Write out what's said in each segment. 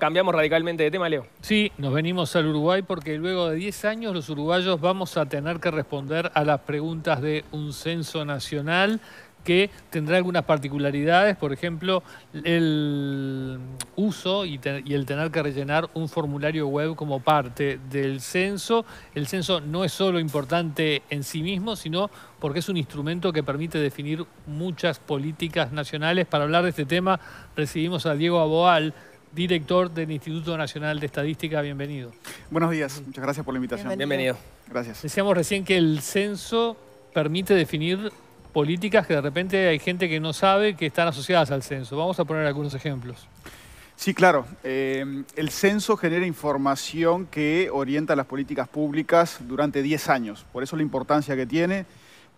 cambiamos radicalmente de tema, Leo. Sí, nos venimos al Uruguay porque luego de 10 años los uruguayos vamos a tener que responder a las preguntas de un censo nacional que tendrá algunas particularidades, por ejemplo, el uso y, el tener que rellenar un formulario web como parte del censo. El censo no es solo importante en sí mismo, sino porque es un instrumento que permite definir muchas políticas nacionales. Para hablar de este tema recibimos a Diego Aboal, director del Instituto Nacional de Estadística. Bienvenido. Buenos días, muchas gracias por la invitación. Bienvenido. Gracias. Decíamos recién que el censo permite definir políticas que de repente hay gente que no sabe que están asociadas al censo. Vamos a poner algunos ejemplos. Sí, claro. Eh, el censo genera información que orienta las políticas públicas durante 10 años. Por eso la importancia que tiene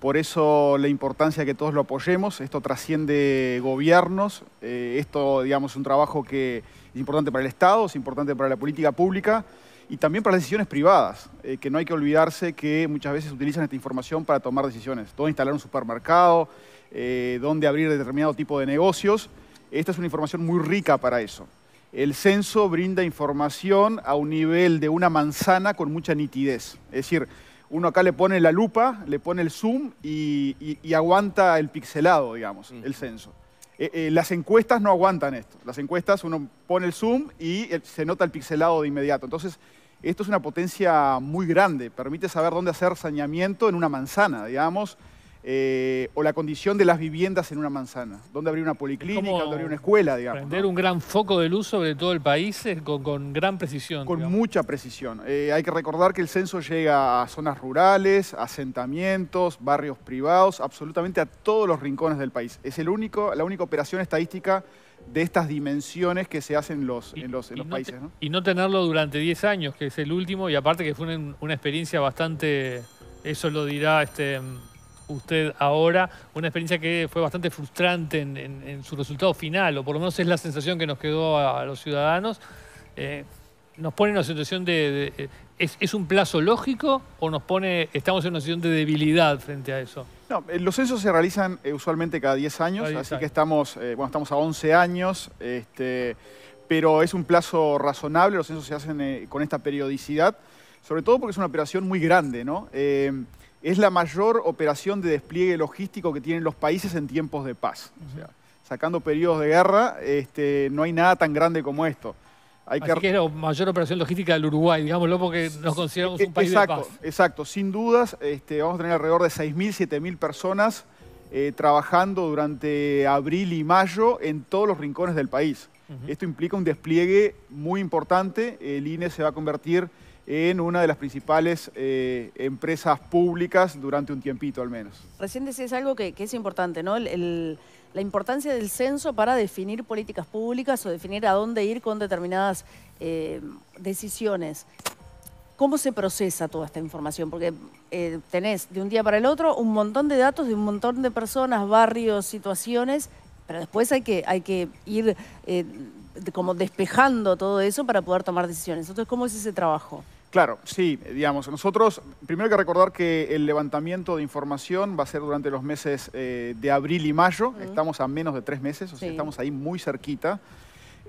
por eso la importancia de que todos lo apoyemos. Esto trasciende gobiernos. Eh, esto, digamos, es un trabajo que es importante para el Estado, es importante para la política pública y también para las decisiones privadas, eh, que no hay que olvidarse que muchas veces utilizan esta información para tomar decisiones. Dónde instalar un supermercado, donde eh, dónde abrir determinado tipo de negocios. Esta es una información muy rica para eso. El censo brinda información a un nivel de una manzana con mucha nitidez. Es decir, uno acá le pone la lupa, le pone el zoom y, aguanta el pixelado, digamos, el censo. Eh, eh, las encuestas no aguantan esto. Las encuestas uno pone el zoom y eh, se nota el pixelado de inmediato. Entonces, esto es una potencia muy grande. Permite saber dónde hacer saneamiento en una manzana, digamos, eh, o la condición de las viviendas en una manzana. donde habría una policlínica? ¿Dónde habría una escuela? Digamos, prender un gran foco de luz sobre todo el país con, con gran precisión. Con mucha precisión. Eh, hay que recordar que el censo llega a zonas rurales, asentamientos, barrios privados, absolutamente a todos los rincones del país. Es el único, la única operación estadística de estas dimensiones que se hacen los, en los, los países. Y no tenerlo durante 10 años, que es el último, y aparte que fue una, experiencia bastante, eso lo dirá este usted ahora, una experiencia que fue bastante frustrante en, su resultado final, o por lo menos es la sensación que nos quedó a, los ciudadanos, eh, nos pone en una situación de... Eh, ¿es, un plazo lógico o nos pone, estamos en una situación de debilidad frente a eso? No, eh, los censos se realizan usualmente cada 10 años, así que estamos, estamos a 11 años, este, pero es un plazo razonable, los censos se hacen con esta periodicidad, sobre todo porque es una operación muy grande, ¿no? es la mayor operación de despliegue logístico que tienen los países en tiempos de paz. o sea, sacando periodos de guerra, este, no hay nada tan grande como esto. Hay Así que... es la mayor operación logística del Uruguay, digámoslo, porque nos consideramos e-, un país exacto, de paz. Exacto, sin dudas, este, vamos a tener alrededor de 6.000, 7.000 personas eh, trabajando durante abril y mayo en todos los rincones del país. Esto implica un despliegue muy importante. El INE se va a convertir en una de las principales eh, empresas públicas durante un tiempito al menos. Recién es algo que, es importante, ¿no? la importancia del censo para definir políticas públicas o definir a dónde ir con determinadas eh, decisiones. ¿Cómo se procesa toda esta información? Porque eh, tenés de un día para el otro un montón de datos de un montón de personas, barrios, situaciones, pero después hay que, hay que ir como despejando todo eso para poder tomar decisiones. Entonces, ¿cómo es ese trabajo? Claro, sí, digamos, nosotros, primero hay que recordar que el levantamiento de información va a ser durante los meses eh, de abril y mayo, estamos a menos de tres meses, o sea, estamos ahí muy cerquita.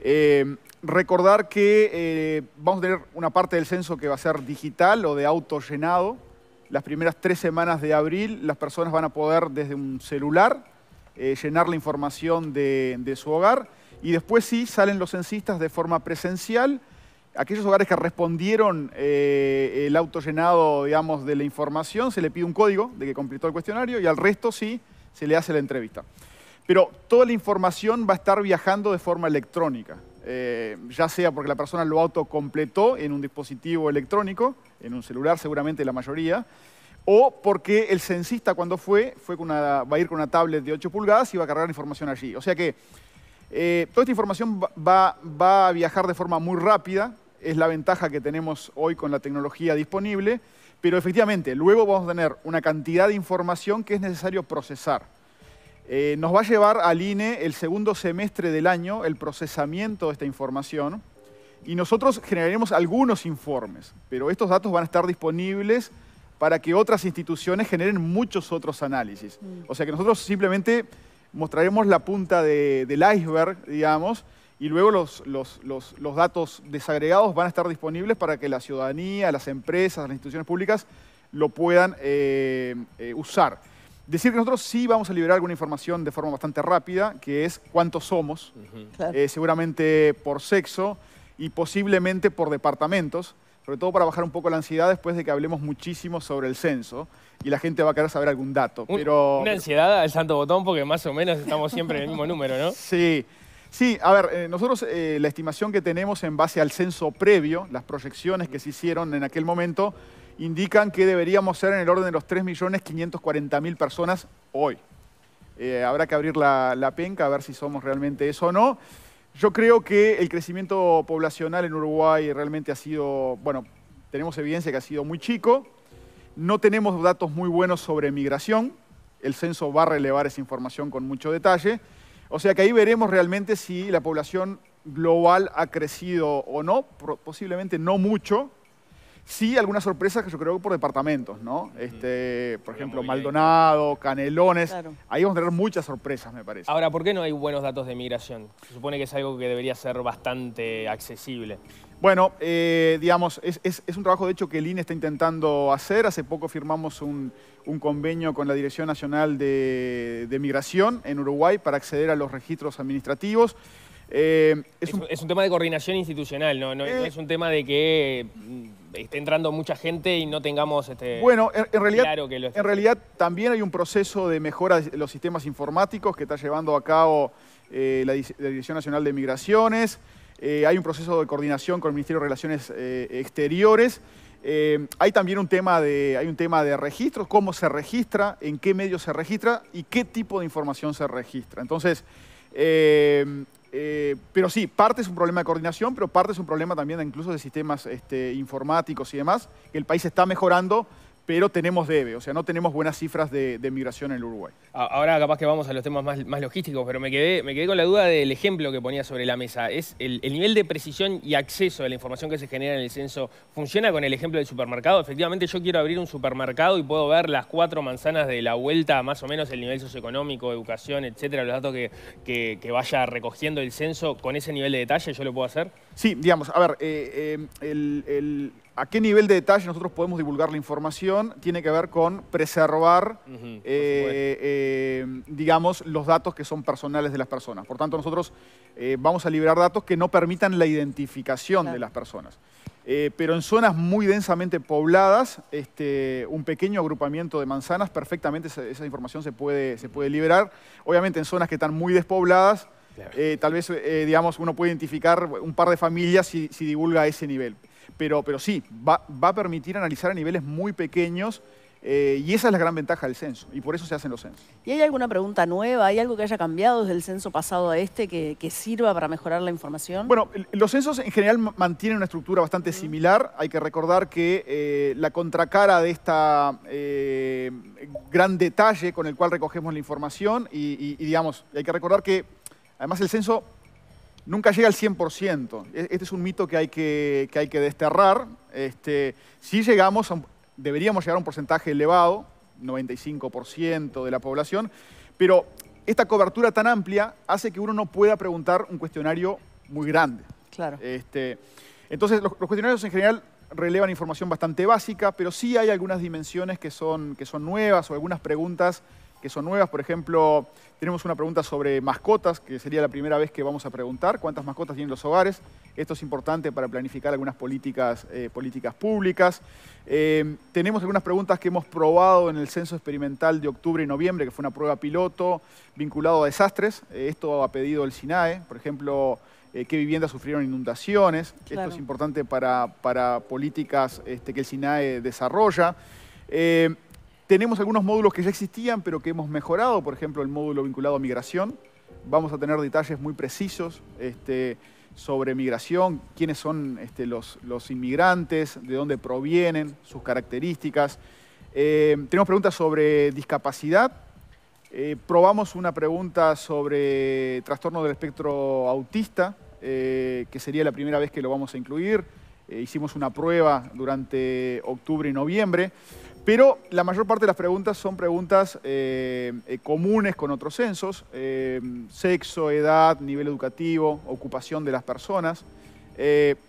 Eh, recordar que eh, vamos a tener una parte del censo que va a ser digital o de llenado. Las primeras tres semanas de abril las personas van a poder desde un celular llenar la información de su hogar y después sí salen los censistas de forma presencial. Aquellos hogares que respondieron eh, el el llenado, digamos, de la información, se le pide un código de que completó el cuestionario y al resto sí se le hace la entrevista. Pero toda la información va a estar viajando de forma electrónica, eh, ya sea porque la persona lo autocompletó en un dispositivo electrónico, en un celular seguramente la mayoría, o porque el censista cuando fue, fue con va a ir con una tablet de 8 pulgadas y va a cargar la información allí. O sea que eh, toda esta información va, a viajar de forma muy rápida, es la ventaja que tenemos hoy con la tecnología disponible, pero efectivamente, luego vamos a tener una cantidad de información que es necesario procesar. Eh, nos va a llevar al INE el segundo semestre del año el procesamiento de esta información y nosotros generaremos algunos informes, pero estos datos van a estar disponibles para que otras instituciones generen muchos otros análisis. Mm. O sea que nosotros simplemente mostraremos la punta del iceberg, digamos, y luego los, datos desagregados van a estar disponibles para que la ciudadanía, las empresas, las instituciones públicas lo puedan eh, eh, usar. Decir que nosotros sí vamos a liberar alguna información de forma bastante rápida, que es cuántos somos, eh, seguramente por sexo y posiblemente por departamentos sobre todo para bajar un poco la ansiedad después de que hablemos muchísimo sobre el censo y la gente va a querer saber algún dato. pero... Una ansiedad al santo botón porque más o menos estamos siempre en el mismo número, ¿no? Sí. Sí, a ver, eh, nosotros eh, la estimación que tenemos en base al censo previo, las proyecciones que se hicieron en aquel momento, indican que deberíamos ser en el orden de los 3.540.000 personas hoy. Eh, habrá que abrir la penca a ver si somos realmente eso o no. Yo creo que el crecimiento poblacional en Uruguay realmente ha sido, bueno, tenemos evidencia que ha sido muy chico. No tenemos datos muy buenos sobre migración. El censo va a relevar esa información con mucho detalle. O sea que ahí veremos realmente si la población global ha crecido o no. Posiblemente no mucho, Sí, algunas sorpresas que yo creo que por departamentos, ¿no? Este, por ejemplo, Maldonado, Canelones. Ahí vamos a tener muchas sorpresas, me parece. Ahora, ¿por qué no hay buenos datos de migración? Se supone que es algo que debería ser bastante accesible. Bueno, eh, digamos, es, un trabajo de hecho que el INE está intentando hacer. Hace poco firmamos un, convenio con la Dirección Nacional de Migración en Uruguay para acceder a los registros administrativos. Eh, es, un... tema de coordinación institucional, no, eh, es un tema de que mm, esté entrando mucha gente y no tengamos este, bueno, en, realidad, En realidad también hay un proceso de mejora de los sistemas informáticos que está llevando a cabo eh, la, Dirección Nacional de Migraciones. hay un proceso de coordinación con el Ministerio de Relaciones Exteriores. hay también un tema, de, hay un tema de registros, cómo se registra, en qué medios se registra y qué tipo de información se registra. Entonces, eh, pero sí, parte es un problema de coordinación, pero parte es un problema también incluso de sistemas este, informáticos y demás, el país está mejorando, pero tenemos debe, o sea, no tenemos buenas cifras de, migración en el Uruguay. Ahora capaz que vamos a los temas más, logísticos, pero me quedé, me quedé con la duda del ejemplo que ponía sobre la mesa. Es el, nivel de precisión y acceso a la información que se genera en el censo. ¿Funciona con el ejemplo del supermercado? Efectivamente, yo quiero abrir un supermercado y puedo ver las cuatro manzanas de la vuelta, más o menos el nivel socioeconómico, educación, etcétera, los datos que, que, vaya recogiendo el censo con ese nivel de detalle, ¿yo lo puedo hacer? Sí, digamos, a ver, eh, eh, el a qué nivel de detalle nosotros podemos divulgar la información tiene que ver con preservar, eh, eh, digamos, los datos que son personales de las personas. Por tanto, nosotros eh, vamos a liberar datos que no permitan la identificación de las personas. pero en zonas muy densamente pobladas, este, un pequeño agrupamiento de manzanas, perfectamente esa, información se puede, se puede liberar. Obviamente en zonas que están muy despobladas, tal vez, digamos, uno puede identificar un par de familias si, divulga divulga ese nivel. Pero, pero sí, va, a permitir analizar a niveles muy pequeños eh, y esa es la gran ventaja del censo, y por eso se hacen los censos. ¿Y hay alguna pregunta nueva? ¿Hay algo que haya cambiado desde el censo pasado a este que, sirva para mejorar la información? Bueno, los censos en general mantienen una estructura bastante similar. Hay que recordar que eh, la contracara de esta eh, gran detalle con el cual recogemos la información, y, y digamos, hay que recordar que además el censo nunca llega al 100%. E, este es un mito que hay que, hay que desterrar. Este, si llegamos, deberíamos llegar a un porcentaje elevado, 95% de la población, pero esta cobertura tan amplia hace que uno no pueda preguntar un cuestionario muy grande. Claro. Este, entonces, los, cuestionarios en general relevan información bastante básica, pero sí hay algunas dimensiones que son, que son nuevas o algunas preguntas que son nuevas. Por ejemplo, tenemos una pregunta sobre mascotas, que sería la primera vez que vamos a preguntar. ¿Cuántas mascotas tienen los hogares? Esto es importante para planificar algunas políticas, eh, políticas públicas. Eh, tenemos algunas preguntas que hemos probado en el censo experimental de octubre y noviembre, que fue una prueba piloto vinculado a desastres. Eh, esto ha pedido el SINAE. Por ejemplo, qué viviendas sufrieron inundaciones. Esto es importante para, para políticas este, que el SINAE desarrolla. Tenemos algunos módulos que ya existían, pero que hemos mejorado, por ejemplo, el módulo vinculado a migración. Vamos a tener detalles muy precisos este, sobre migración, quiénes son este, los, inmigrantes, de dónde provienen, sus características. Eh, tenemos preguntas sobre discapacidad. Eh, probamos una pregunta sobre trastorno del espectro autista, eh, que sería la primera vez que lo vamos a incluir. hicimos una prueba durante octubre y noviembre. Pero la mayor parte de las preguntas son preguntas eh, eh, comunes con otros censos, eh, sexo, edad, nivel educativo, ocupación de las personas.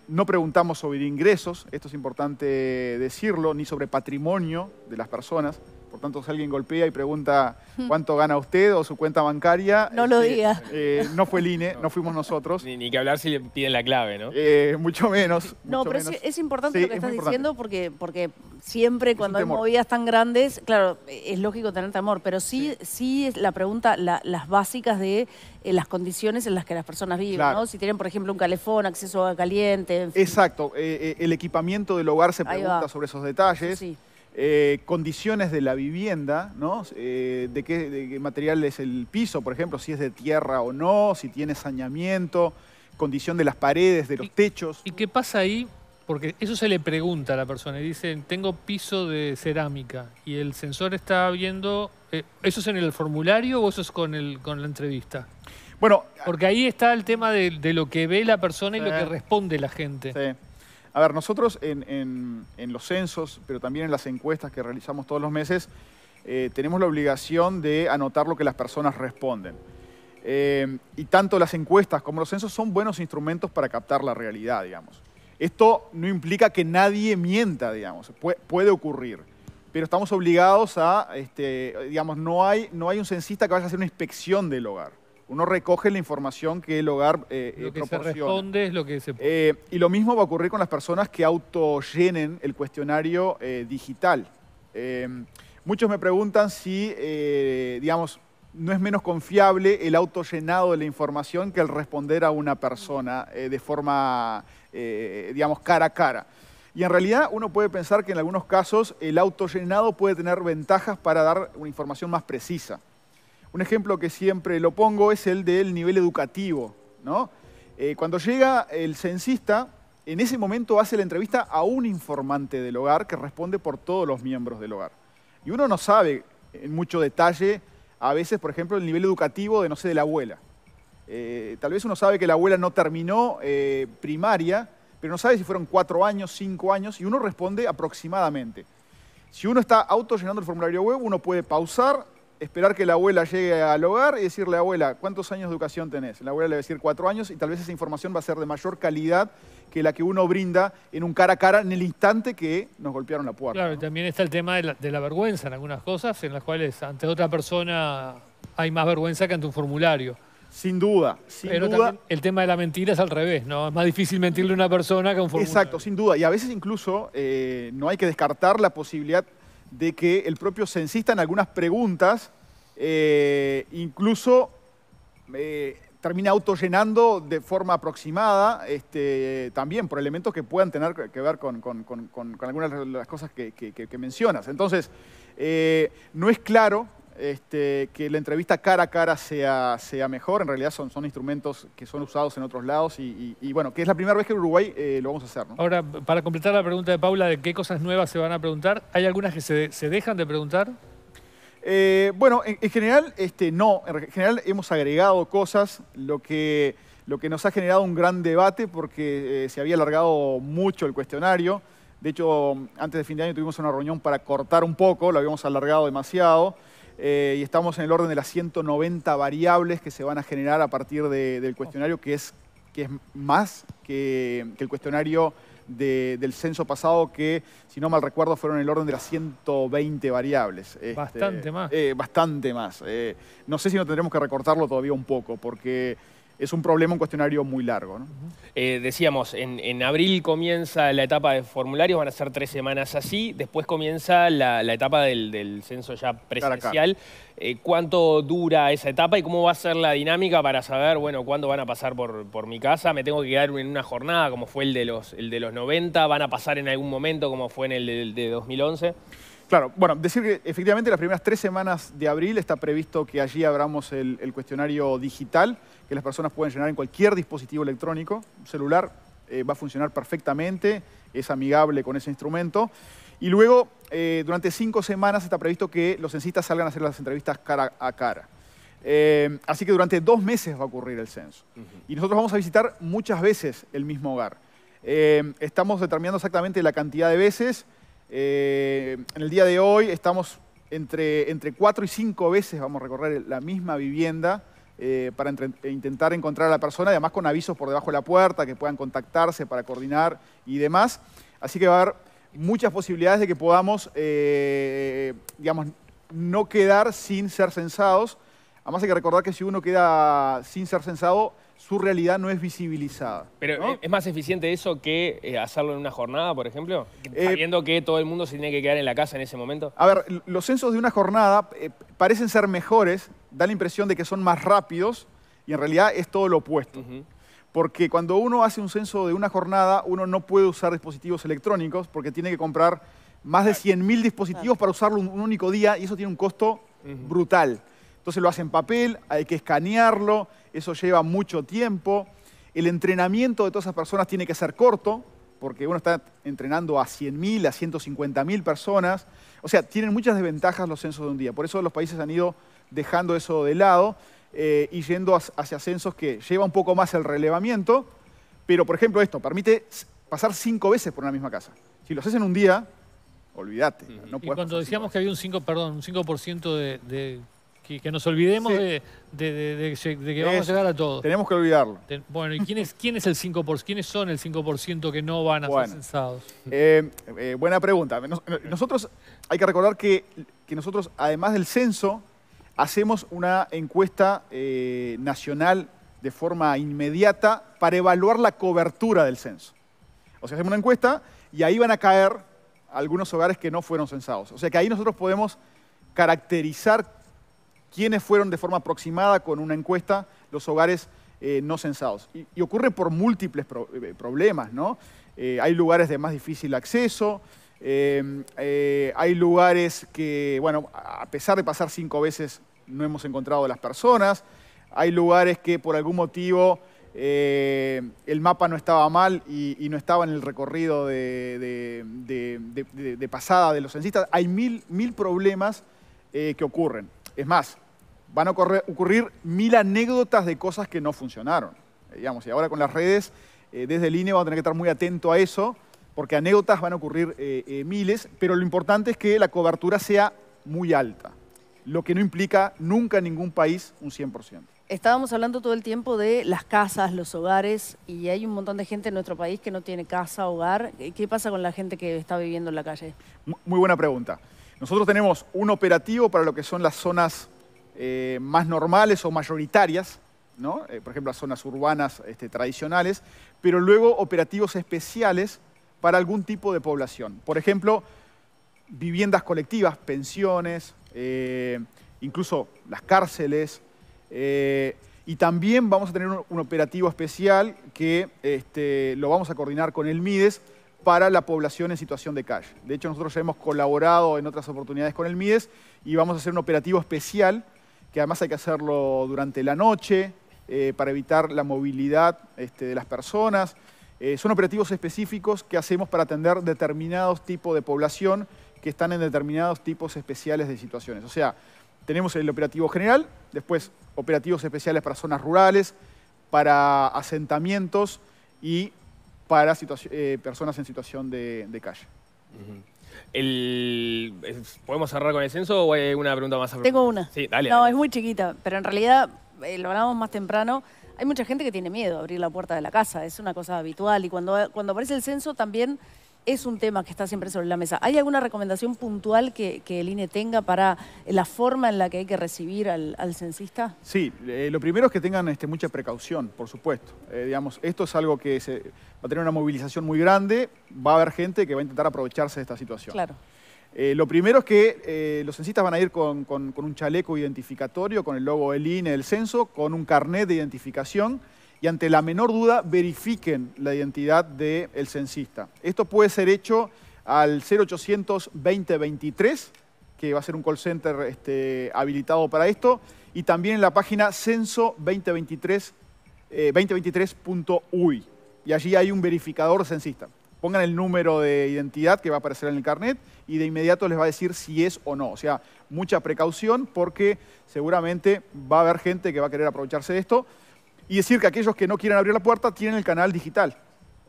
no preguntamos sobre ingresos, esto es importante decirlo, ni sobre patrimonio de las personas. Por tanto, si alguien golpea y pregunta cuánto gana usted o su cuenta bancaria... No lo este, diga. Eh, no fue el INE, no, fuimos nosotros. Ni, que hablar si le piden la clave, ¿no? Eh, mucho menos. No, pero Es, importante lo que estás diciendo porque, porque siempre cuando hay movidas tan grandes, claro, es lógico tener temor, pero sí, sí, es la pregunta, las básicas de eh, las condiciones en las que las personas viven, ¿no? Si tienen, por ejemplo, un calefón, acceso a agua caliente... En Exacto, el equipamiento del hogar se pregunta sobre esos detalles. Eh, condiciones de la vivienda, ¿no? Eh, de, qué, material es el piso, por ejemplo, si es de tierra o no, si tiene saneamiento, condición de las paredes, de los techos. ¿Y qué pasa ahí? Porque eso se le pregunta a la persona y dicen, tengo piso de cerámica y el sensor está viendo, eh, ¿eso es en el formulario o eso es con, el, con la entrevista? Bueno, porque ahí está el tema de, lo que ve la persona y lo que responde la gente. Sí. A ver, nosotros en, los censos, pero también en las encuestas que realizamos todos los meses, eh, tenemos la obligación de anotar lo que las personas responden. Eh, y tanto las encuestas como los censos son buenos instrumentos para captar la realidad, digamos. Esto no implica que nadie mienta, digamos, puede ocurrir. Pero estamos obligados a, este, digamos, no hay, no hay un censista que vaya a hacer una inspección del hogar uno recoge la información que el hogar eh, eh, lo que proporciona. responde es lo que se... Eh, y lo mismo va a ocurrir con las personas que autollenen el cuestionario digital. muchos me preguntan si, digamos, no es menos confiable el autollenado de la información que el responder a una persona de forma, digamos, cara a cara. Y en realidad uno puede pensar que en algunos casos el autollenado puede tener ventajas para dar una información más precisa. Un ejemplo que siempre lo pongo es el del nivel educativo. ¿no? Eh, cuando llega el censista, en ese momento hace la entrevista a un informante del hogar que responde por todos los miembros del hogar. Y uno no sabe en mucho detalle, a veces, por ejemplo, el nivel educativo de, no sé, de la abuela. Eh, tal vez uno sabe que la abuela no terminó eh, primaria, pero no sabe si fueron cuatro años, cinco años, y uno responde aproximadamente. Si uno está auto llenando el formulario web, uno puede pausar, esperar que la abuela llegue al hogar y decirle, abuela, ¿cuántos años de educación tenés? La abuela le va a decir cuatro años y tal vez esa información va a ser de mayor calidad que la que uno brinda en un cara a cara en el instante que nos golpearon la puerta. Claro, y también está el tema de la, vergüenza en algunas cosas, en las cuales ante otra persona hay más vergüenza que ante un formulario. Sin duda, Pero el tema de la mentira es al revés, ¿no? Es más difícil mentirle a una persona que a un formulario. Exacto, sin duda. Y a veces incluso eh, no hay que descartar la posibilidad de que el propio censista en algunas preguntas eh, incluso eh, termina autollenando de forma aproximada, este, también por elementos que puedan tener que ver con, algunas de las cosas que, mencionas. Entonces, eh, no es claro este, que la entrevista cara a cara sea, sea mejor. En realidad son, son instrumentos que son usados en otros lados y, bueno, que es la primera vez que en Uruguay eh, lo vamos a hacer. Ahora, para completar la pregunta de Paula de qué cosas nuevas se van a preguntar, ¿hay algunas que se, se dejan de preguntar? Eh, bueno, en, general este, no. En general hemos agregado cosas, lo que, lo que nos ha generado un gran debate porque eh, se había alargado mucho el cuestionario. De hecho, antes de fin de año tuvimos una reunión para cortar un poco, lo habíamos alargado demasiado. Eh, y estamos en el orden de las 190 variables que se van a generar a partir del cuestionario, que es, que es más que, el cuestionario del censo pasado que, si no mal recuerdo, fueron en el orden de las 120 variables. Este, bastante más. Eh, bastante más. Eh, no sé si no tendremos que recortarlo todavía un poco, porque es un problema, un cuestionario muy largo. ¿no? Eh, decíamos, en, abril comienza la etapa de formularios, van a ser tres semanas así, después comienza la, etapa del, censo ya presencial. Eh, ¿Cuánto dura esa etapa y cómo va a ser la dinámica para saber, bueno, cuándo van a pasar por, por, mi casa? ¿Me tengo que quedar en una jornada como fue el de, los, el de los 90? ¿Van a pasar en algún momento como fue en el de, el de 2011? Claro, bueno, decir que efectivamente las primeras tres semanas de abril está previsto que allí abramos el, cuestionario digital, que las personas pueden llenar en cualquier dispositivo electrónico, celular, eh, va a funcionar perfectamente, es amigable con ese instrumento. Y luego, eh, durante cinco semanas está previsto que los censistas salgan a hacer las entrevistas cara a cara. Eh, así que durante dos meses va a ocurrir el censo. Y nosotros vamos a visitar muchas veces el mismo hogar. estamos determinando exactamente la cantidad de veces eh, en el día de hoy estamos entre, entre cuatro y cinco veces, vamos a recorrer la misma vivienda eh, para e intentar encontrar a la persona, además con avisos por debajo de la puerta que puedan contactarse para coordinar y demás. Así que va a haber muchas posibilidades de que podamos, eh, digamos, no quedar sin ser censados Además hay que recordar que si uno queda sin ser censado, su realidad no es visibilizada. ¿Pero eh, es más eficiente eso que eh, hacerlo en una jornada, por ejemplo? Eh, sabiendo que todo el mundo se tiene que quedar en la casa en ese momento. A ver, los censos de una jornada parecen ser mejores, da la impresión de que son más rápidos y en realidad es todo lo opuesto. Porque cuando uno hace un censo de una jornada, uno no puede usar dispositivos electrónicos porque tiene que comprar más de 100.000 dispositivos para usarlo un, un único día y eso tiene un costo brutal. Entonces lo hacen en papel, hay que escanearlo, eso lleva mucho tiempo. El entrenamiento de todas esas personas tiene que ser corto, porque uno está entrenando a 100.000, a 150.000 personas. O sea, tienen muchas desventajas los censos de un día. Por eso los países han ido dejando eso de lado eh, y yendo hacia censos que lleva un poco más el relevamiento. Pero, por ejemplo, esto permite pasar cinco veces por una misma casa. Si los haces en un día, olvídate. y cuando decíamos que había un 5%, perdón, un 5 de que, nos olvidemos de, que vamos a llegar a todos. Tenemos que olvidarlo. bueno, ¿y quién es, quién es el ¿Quiénes son el 5% que no van a ser censados? Eh, eh, buena pregunta. nosotros, hay que recordar que, nosotros, además del censo, hacemos una encuesta eh, nacional de forma inmediata para evaluar la cobertura del censo. O sea, hacemos una encuesta y ahí van a caer algunos hogares que no fueron censados. O sea que ahí nosotros podemos caracterizar quienes fueron de forma aproximada con una encuesta los hogares eh, no censados. Y, ocurre por múltiples eh, problemas, ¿no? Eh, hay lugares de más difícil acceso, em, hay lugares que, bueno, a pesar de pasar cinco veces, no hemos encontrado a las personas, hay lugares que por algún motivo el mapa no estaba mal y, no estaba en el recorrido de, pasada de los censistas. Hay mil, mil problemas que ocurren. Es más, van a ocurrir, mil anécdotas de cosas que no funcionaron. Eh, digamos, y ahora con las redes, eh, desde el INE vamos a tener que estar muy atento a eso, porque anécdotas van a ocurrir eh, miles, pero lo importante es que la cobertura sea muy alta, lo que no implica nunca en ningún país un 100%. Estábamos hablando todo el tiempo de las casas, los hogares, y hay un montón de gente en nuestro país que no tiene casa, hogar. ¿Qué pasa con la gente que está viviendo en la calle? Muy buena pregunta. Nosotros tenemos un operativo para lo que son las zonas eh, más normales o mayoritarias, eh, por ejemplo, las zonas urbanas este, tradicionales, pero luego operativos especiales para algún tipo de población. Por ejemplo, viviendas colectivas, pensiones, eh, incluso las cárceles. y también vamos a tener un, operativo especial que este, lo vamos a coordinar con el MIDES para la población en situación de calle. De hecho, nosotros ya hemos colaborado en otras oportunidades con el MIDES y vamos a hacer un operativo especial que además hay que hacerlo durante la noche eh, para evitar la movilidad este, de las personas. Eh, son operativos específicos que hacemos para atender determinados tipos de población que están en determinados tipos especiales de situaciones. O sea, tenemos el operativo general, después operativos especiales para zonas rurales, para asentamientos y para eh, personas en situación de, calle. El, ¿Podemos cerrar con el censo o hay una pregunta más? Tengo una. Sí, dale. No, es muy chiquita, pero en realidad, eh, lo hablamos más temprano, hay mucha gente que tiene miedo a abrir la puerta de la casa, es una cosa habitual y cuando, cuando aparece el censo también es un tema que está siempre sobre la mesa. ¿Hay alguna recomendación puntual que, el INE tenga para la forma en la que hay que recibir al, censista? Sí, eh, lo primero es que tengan este, mucha precaución, por supuesto. Eh, digamos, esto es algo que va a tener una movilización muy grande, va a haber gente que va a intentar aprovecharse de esta situación. Claro. Eh, lo primero es que los censistas van a ir con, con un chaleco identificatorio, con el logo del INE, del censo, con un carnet de identificación y ante la menor duda verifiquen la identidad del el censista. Esto puede ser hecho al 0800 2023, que va a ser un call center este, habilitado para esto, y también en la página censo 2023, 2023.uy. Eh, y allí hay un verificador censista. Pongan el número de identidad que va a aparecer en el carnet y de inmediato les va a decir si es o no. O sea, mucha precaución porque seguramente va a haber gente que va a querer aprovecharse de esto y decir que aquellos que no quieren abrir la puerta tienen el canal digital.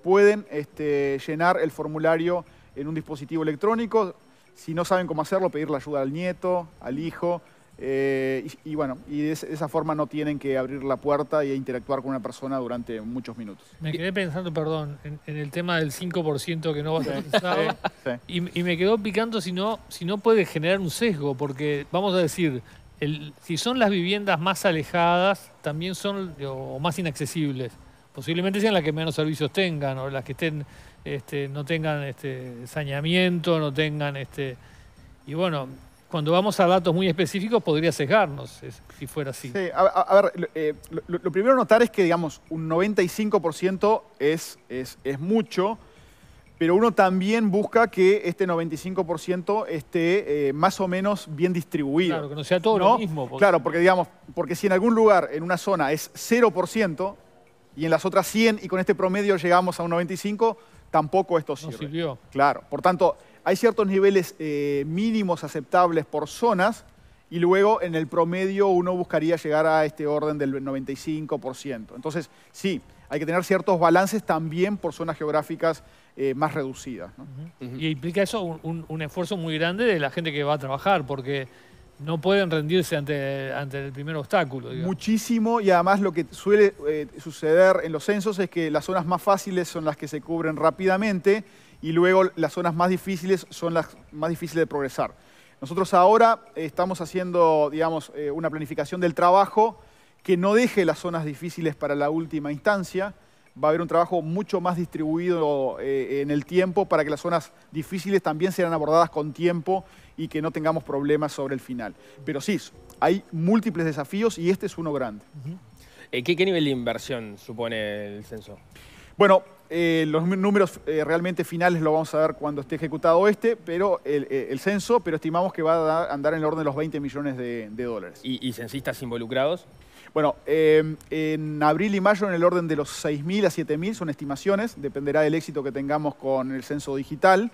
Pueden este, llenar el formulario en un dispositivo electrónico. Si no saben cómo hacerlo, pedir la ayuda al nieto, al hijo. Eh, y, bueno, y de esa forma no tienen que abrir la puerta e interactuar con una persona durante muchos minutos. Me quedé pensando, perdón, en, el tema del 5% que no vas a pensar. y, y me quedó picando si no, si no puede generar un sesgo, porque vamos a decir, si son las viviendas más alejadas, también son o más inaccesibles. Posiblemente sean las que menos servicios tengan o las que estén, este, no tengan este, saneamiento, no tengan este. Y bueno, cuando vamos a datos muy específicos podría sesgarnos si fuera así. Sí, a, ver, lo, eh, primero a notar es que, digamos, un 95% es, es, es mucho, pero uno también busca que este 95% esté eh, más o menos bien distribuido. Claro, que no sea todo lo mismo. Claro, porque digamos, porque si en algún lugar, en una zona, es 0%, y en las otras 100, y con este promedio llegamos a un 95, tampoco esto sirve. No sirvió. Claro, por tanto, hay ciertos niveles eh, mínimos aceptables por zonas, y luego en el promedio uno buscaría llegar a este orden del 95%. Entonces, sí, hay que tener ciertos balances también por zonas geográficas eh, más reducidas. Y implica eso un, esfuerzo muy grande de la gente que va a trabajar, porque no pueden rendirse ante, el primer obstáculo. Muchísimo, y además lo que suele eh, suceder en los censos es que las zonas más fáciles son las que se cubren rápidamente y luego las zonas más difíciles son las más difíciles de progresar. Nosotros ahora estamos haciendo, digamos, eh, una planificación del trabajo que no deje las zonas difíciles para la última instancia, va a haber un trabajo mucho más distribuido eh, en el tiempo para que las zonas difíciles también sean abordadas con tiempo y que no tengamos problemas sobre el final. Pero sí, hay múltiples desafíos y este es uno grande. Eh, ¿Qué, nivel de inversión supone el censo? Bueno, eh, los números realmente finales lo vamos a ver cuando esté ejecutado este, pero el, censo, pero estimamos que va a andar en el orden de los 20 millones de, dólares. ¿Y, ¿Y censistas involucrados? Bueno, em, en abril y mayo en el orden de los 6.000 a 7.000 son estimaciones, dependerá del éxito que tengamos con el censo digital,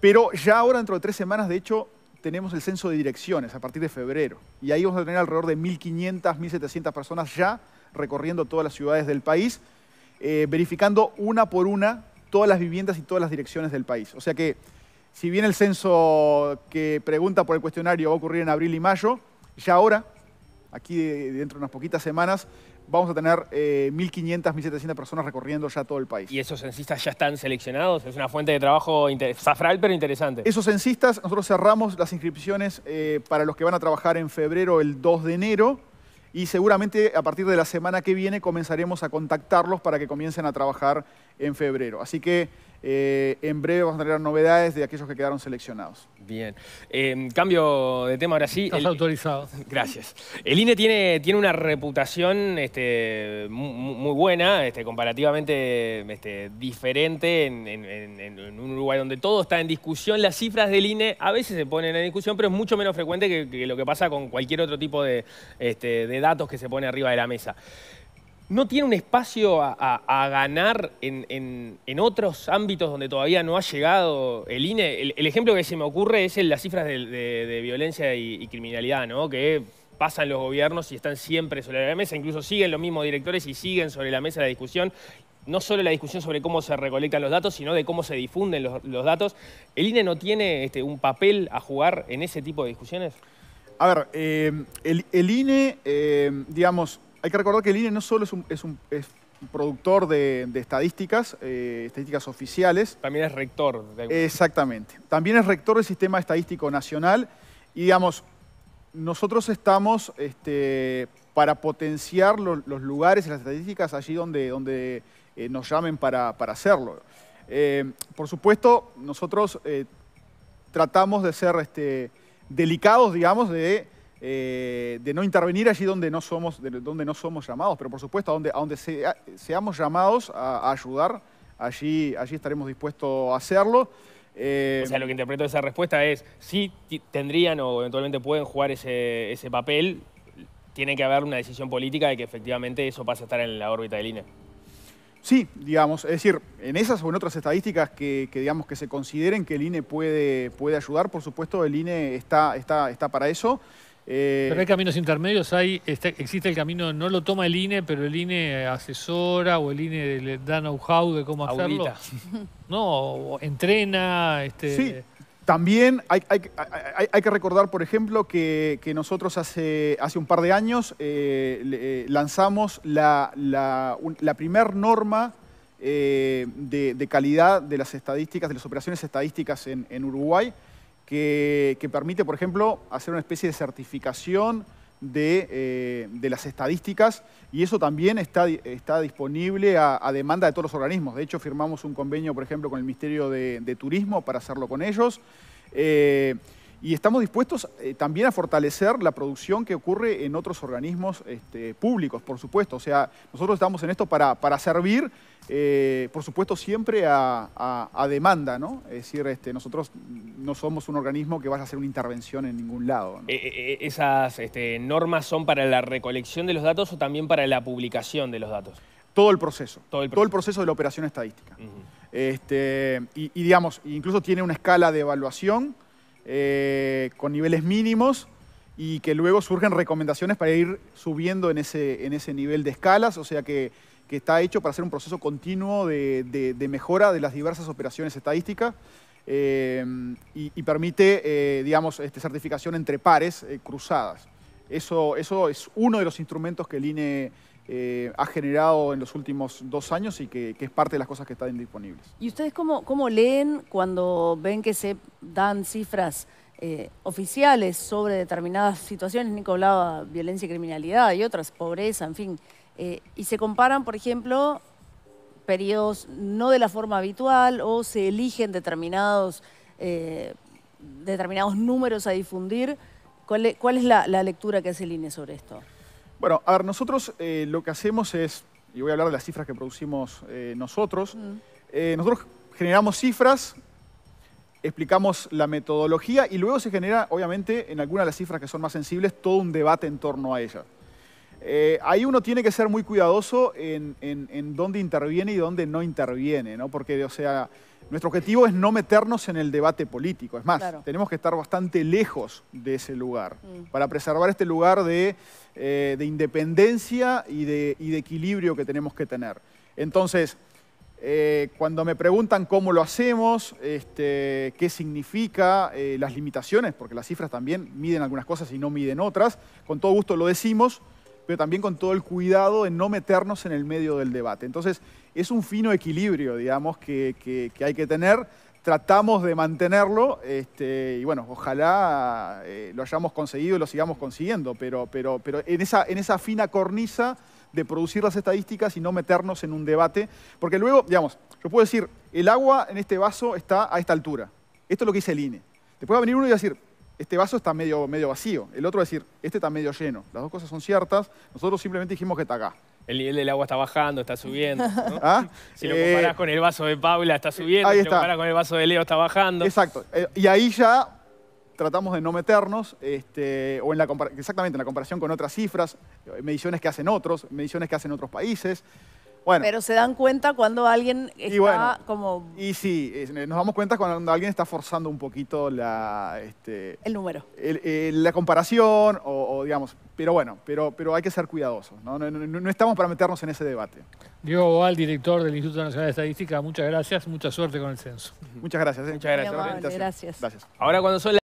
pero ya ahora dentro de tres semanas, de hecho, tenemos el censo de direcciones a partir de febrero y ahí vamos a tener alrededor de 1.500, 1.700 personas ya recorriendo todas las ciudades del país, eh, verificando una por una todas las viviendas y todas las direcciones del país. O sea que, si bien el censo que pregunta por el cuestionario va a ocurrir en abril y mayo, ya ahora Aquí dentro de unas poquitas semanas vamos a tener 1.500, eh, 1.700 personas recorriendo ya todo el país. ¿Y esos censistas ya están seleccionados? Es una fuente de trabajo safral pero interesante. Esos censistas, nosotros cerramos las inscripciones eh, para los que van a trabajar en febrero el 2 de enero y seguramente a partir de la semana que viene comenzaremos a contactarlos para que comiencen a trabajar en febrero. Así que eh, en breve vamos a tener novedades de aquellos que quedaron seleccionados. Bien. Em, cambio de tema ahora sí. Estás autorizado. Gracias. El INE tiene, tiene una reputación este, muy, buena, este, comparativamente este, diferente en, un Uruguay donde todo está en discusión. Las cifras del INE a veces se ponen en discusión, pero es mucho menos frecuente que, lo que pasa con cualquier otro tipo de, este, de datos que se pone arriba de la mesa. ¿No tiene un espacio a, ganar en, otros ámbitos donde todavía no ha llegado el INE? El, ejemplo que se me ocurre es en las cifras de, violencia y, criminalidad, ¿no? Que pasan los gobiernos y están siempre sobre la mesa, incluso siguen los mismos directores y siguen sobre la mesa la discusión. No solo la discusión sobre cómo se recolectan los datos, sino de cómo se difunden los, datos. ¿El INE no tiene este, un papel a jugar en ese tipo de discusiones? A ver, eh, el, INE, eh, digamos, hay que recordar que el INE no solo es un, productor de, estadísticas, eh, estadísticas oficiales. También es rector. De... Exactamente. También es rector del Sistema Estadístico Nacional. Y digamos, nosotros estamos este, para potenciar los lugares y las estadísticas allí donde, donde eh, nos llamen para, hacerlo. Eh, por supuesto, nosotros tratamos de ser este, delicados, digamos, de eh, de no intervenir allí donde no somos, donde no somos llamados, pero por supuesto, a donde, donde seamos llamados a, ayudar, allí, allí estaremos dispuestos a hacerlo. Eh, o sea, lo que interpreto de esa respuesta es, si tendrían o eventualmente pueden jugar ese, ese papel, tiene que haber una decisión política de que efectivamente eso pase a estar en la órbita del INE. Sí, digamos, es decir, en esas o en otras estadísticas que, que digamos que se consideren que el INE puede, puede ayudar, por supuesto el INE está, está, está para eso. Eh, pero hay caminos intermedios, hay, existe el camino, no lo toma el INE, pero el INE asesora o el INE le da know-how de cómo hacerlo. no, entrena. Este, sí, también hay, que recordar, por ejemplo, que, nosotros hace, hace, un par de años eh, eh, lanzamos la, la, primera norma de, calidad de las estadísticas, de las operaciones estadísticas en Uruguay que, permite, por ejemplo, hacer una especie de certificación de, eh, las estadísticas y eso también está, está disponible a, demanda de todos los organismos. De hecho, firmamos un convenio, por ejemplo, con el Ministerio de, Turismo para hacerlo con ellos. Eh, y estamos dispuestos eh, también a fortalecer la producción que ocurre en otros organismos este, públicos, por supuesto. O sea, nosotros estamos en esto para, servir, eh, por supuesto, siempre a, demanda, ¿no? Es decir, este, nosotros no somos un organismo que vaya a hacer una intervención en ningún lado. Eh, ¿Esas este, normas son para la recolección de los datos o también para la publicación de los datos? Todo el proceso. Todo el proceso, de la operación estadística. Este, y, digamos, incluso tiene una escala de evaluación eh, con niveles mínimos y que luego surgen recomendaciones para ir subiendo en ese, en ese nivel de escalas, o sea que, está hecho para hacer un proceso continuo de, mejora de las diversas operaciones estadísticas eh, y, permite, eh, digamos, este, certificación entre pares cruzadas. Eso, eso es uno de los instrumentos que el INE eh, ha generado en los últimos dos años y que, es parte de las cosas que están disponibles. ¿Y ustedes cómo, leen cuando ven que se dan cifras eh, oficiales sobre determinadas situaciones? Nico hablaba violencia y criminalidad y otras, pobreza, en fin. Eh, y se comparan, por ejemplo, periodos no de la forma habitual o se eligen determinados, determinados números a difundir. ¿Cuál es, la, la lectura que hace el INE sobre esto? Bueno, a ver, nosotros eh, lo que hacemos es, y voy a hablar de las cifras que producimos eh, nosotros, mm. eh, nosotros generamos cifras, explicamos la metodología y luego se genera, obviamente, en algunas de las cifras que son más sensibles, todo un debate en torno a ellas. Eh, ahí uno tiene que ser muy cuidadoso en, dónde interviene y dónde no interviene, ¿no? Porque, o sea, nuestro objetivo es no meternos en el debate político. Es más, tenemos que estar bastante lejos de ese lugar mm. para preservar este lugar de, eh, independencia y de, equilibrio que tenemos que tener. Entonces, eh, cuando me preguntan cómo lo hacemos, este, qué significa, las limitaciones, porque las cifras también miden algunas cosas y no miden otras, con todo gusto lo decimos pero también con todo el cuidado de no meternos en el medio del debate. Entonces, es un fino equilibrio, digamos, que, hay que tener. Tratamos de mantenerlo este, y bueno, ojalá eh, lo hayamos conseguido y lo sigamos consiguiendo, pero, pero, pero en, esa, en esa fina cornisa de producir las estadísticas y no meternos en un debate, porque luego, digamos, yo puedo decir, el agua en este vaso está a esta altura. Esto es lo que dice el INE. Después va a venir uno y va a decir, este vaso está medio, medio vacío. El otro va decir, este está medio lleno. Las dos cosas son ciertas. Nosotros simplemente dijimos que está acá. El nivel del agua está bajando, está subiendo. ¿Ah? Si lo comparás con el vaso de Paula, está subiendo. Si lo comparás con el vaso de Leo, está bajando. Exacto. Eh, y ahí ya tratamos de no meternos, este, o en la exactamente en la comparación con otras cifras, eh, mediciones que hacen otros, mediciones que hacen otros países pero se dan cuenta cuando alguien está como... Y sí, eh, nos damos cuenta cuando alguien está forzando un poquito la... Este, el número. la comparación o, digamos... Pero bueno, pero, pero hay que ser cuidadosos. ¿no? estamos para meternos en ese debate. Diego Boal, director del Instituto Nacional de Estadística, muchas gracias, mucha suerte con el censo. Muchas gracias. ¿eh? Muchas gracias. gracias. gracias. Ahora cuando son